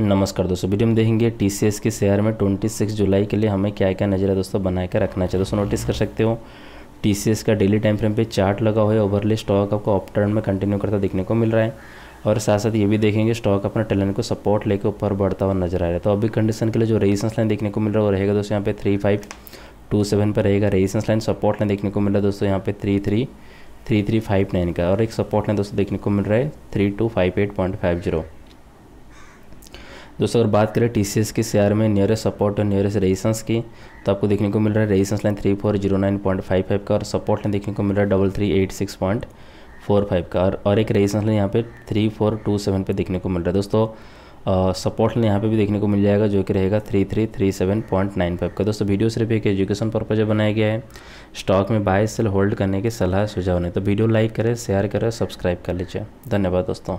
नमस्कार दोस्तों वीडियो में देखेंगे टी के शेयर में 26 जुलाई के लिए हमें क्या क्या नज़र है दोस्तों बनाए कर रखना चाहिए दोस्तों नोटिस कर सकते हो टी का डेली टाइम फ्रेम पे चार्ट लगा हुआ है ओवरले स्टॉक आपको अप में कंटिन्यू करता देखने को मिल रहा है और साथ साथ ये भी देखेंगे स्टॉक अपना टैलेंट को सपोर्ट लेकर ऊपर बढ़ता हुआ नजर आ रहा है तो अभी कंडीशन के लिए जो रेजिस्टेंस लाइन देखने को मिल रहा है वो रहेगा दोस्तों यहाँ पे थ्री फाइव टू सेवन पर रहेगा रेजिस्टेंस लाइन सपोर्ट लाइन देखने को मिल रहा है दोस्तों यहाँ पे three three three three five nine का और एक सपोर्ट लाइन दोस्तों देखने को मिल रहा है three two five eight point five zero दोस्तों अगर बात करें टी के शेयर में नियरेस्ट सपोर्ट और नियरेस्ट रेजिस्टेंस की तो आपको देखने को मिल रहा है resistance line three four zero nine point five five का और सपोर्ट लाइन देखने को मिल रहा है double three eight six point four five का और, और एक रेजिस्टेंस लाइन यहाँ पे थ्री फोर टू सेवन पर देखने को मिल रहा है दोस्तों सपोर्ट लाइन यहाँ पे भी देखने को मिल जाएगा जो कि रहेगा three three three seven point nine five का दोस्तों वीडियो सिर्फ एक एजुकेशन पर्पज बनाया गया है स्टॉक में बाय सेल होल्ड करने की सलाह सुझाव नहीं तो वीडियो लाइक करें शेयर करें सब्सक्राइब कर लीजिए धन्यवाद दोस्तों